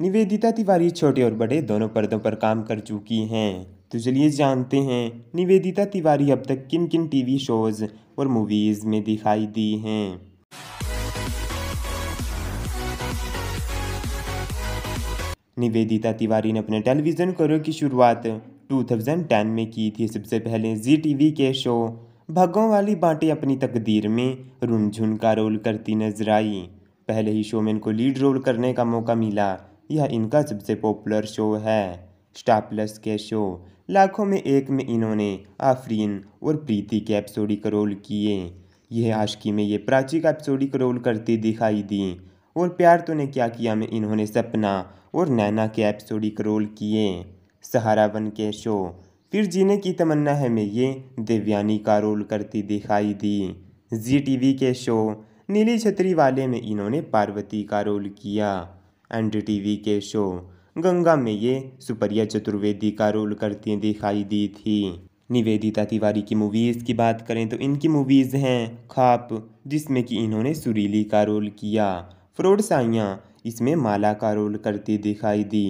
निवेदिता तिवारी छोटे और बड़े दोनों पर्दों पर काम कर चुकी हैं तो चलिए जानते हैं निवेदिता तिवारी अब तक किन किन टीवी शोज़ और मूवीज़ में दिखाई दी हैं निवेदिता तिवारी ने अपने टेलीविज़न करियर की शुरुआत 2010 में की थी सबसे पहले जी टीवी के शो भगों वाली बांटे अपनी तकदीर में रुनझुन का रोल करती नजर आई पहले ही शो में इनको लीड रोल करने का मौका मिला यह इनका सबसे पॉपुलर शो है स्टार प्लस के शो लाखों में एक में इन्होंने आफरीन और प्रीति के एपिसोडिक रोल किए यह आशकी में ये प्राची का एपिसोडिक रोल करती दिखाई दी और प्यार तो ने क्या किया में इन्होंने सपना और नैना के एपिसोडिक रोल किए सहारा के शो फिर जीने की तमन्ना है में ये देवयानी का रोल करती दिखाई दी जी वी के शो नीली छतरी वाले में इन्होंने पार्वती का रोल किया एन टी के शो गंगा में ये सुपरिया चतुर्वेदी का रोल करती दिखाई दी थी निवेदिता तिवारी की मूवीज़ की बात करें तो इनकी मूवीज़ हैं खाप जिसमें कि इन्होंने सुरीली का रोल किया फ्रोड साइयाँ इसमें माला का रोल करती दिखाई दी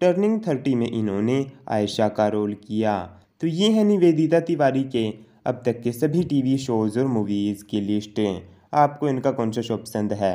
टर्निंग थर्टी में इन्होंने आयशा का रोल किया तो ये है निवेदिता तिवारी के अब तक के सभी टीवी शोज़ और मूवीज़ की लिस्ट आपको इनका कौन सा शो पसंद है